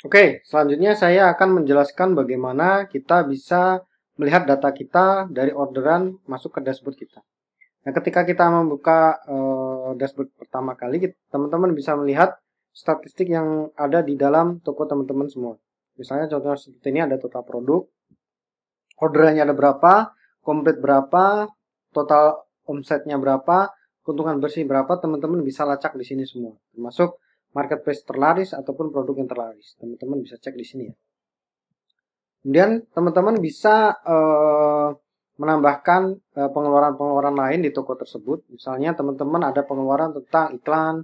Oke, selanjutnya saya akan menjelaskan bagaimana kita bisa melihat data kita dari orderan masuk ke dashboard kita. Nah, ketika kita membuka uh, dashboard pertama kali, teman-teman bisa melihat statistik yang ada di dalam toko teman-teman semua. Misalnya contohnya seperti ini ada total produk, orderannya ada berapa, komplit berapa, total omsetnya berapa, keuntungan bersih berapa, teman-teman bisa lacak di sini semua. Termasuk marketplace terlaris ataupun produk yang terlaris. Teman-teman bisa cek di sini ya. Kemudian teman-teman bisa uh, menambahkan eh, pengeluaran-pengeluaran uh, lain di toko tersebut. Misalnya teman-teman ada pengeluaran tentang iklan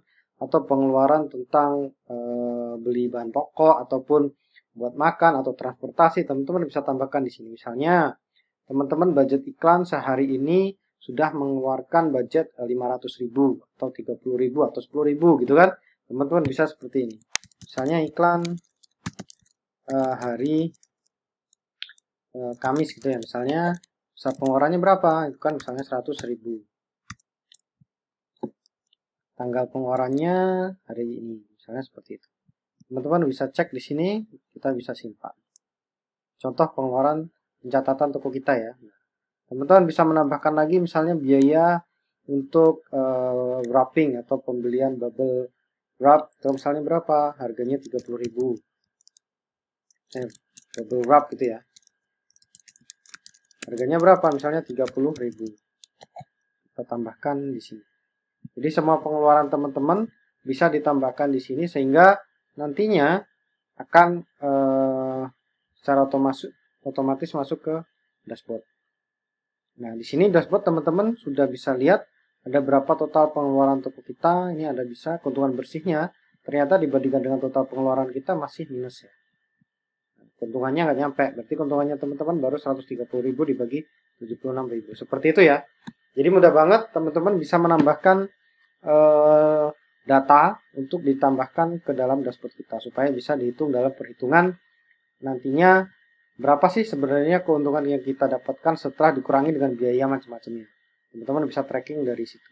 atau pengeluaran tentang uh, beli bahan pokok ataupun buat makan atau transportasi, teman-teman bisa tambahkan di sini. Misalnya teman-teman budget iklan sehari ini sudah mengeluarkan budget 500.000 atau 30.000 atau 10.000 gitu kan teman-teman bisa seperti ini misalnya iklan uh, hari uh, Kamis gitu ya misalnya pengeluarannya berapa itu kan misalnya 100.000 tanggal pengeluarannya hari ini misalnya seperti itu teman-teman bisa cek di sini kita bisa simpan contoh pengeluaran pencatatan toko kita ya teman-teman bisa menambahkan lagi misalnya biaya untuk uh, wrapping atau pembelian bubble Wrap misalnya berapa? Harganya 30.000. Eh, double wrap gitu ya. Harganya berapa? Misalnya 30.000. Kita tambahkan di sini. Jadi semua pengeluaran teman-teman bisa ditambahkan di sini sehingga nantinya akan eh, secara otomatis masuk ke dashboard. Nah, di sini dashboard teman-teman sudah bisa lihat ada berapa total pengeluaran toko kita ini ada bisa keuntungan bersihnya ternyata dibandingkan dengan total pengeluaran kita masih minus ya keuntungannya nggak nyampe berarti keuntungannya teman-teman baru 130.000 dibagi 76.000 seperti itu ya jadi mudah banget teman-teman bisa menambahkan eh, data untuk ditambahkan ke dalam dashboard kita supaya bisa dihitung dalam perhitungan nantinya berapa sih sebenarnya keuntungan yang kita dapatkan setelah dikurangi dengan biaya macam-macamnya teman-teman bisa tracking dari situ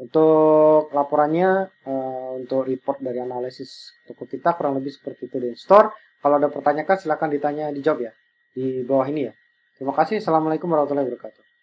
untuk laporannya uh, untuk report dari analisis toko kita kurang lebih seperti itu di store kalau ada pertanyaan silahkan ditanya di job ya di bawah ini ya terima kasih assalamualaikum warahmatullahi wabarakatuh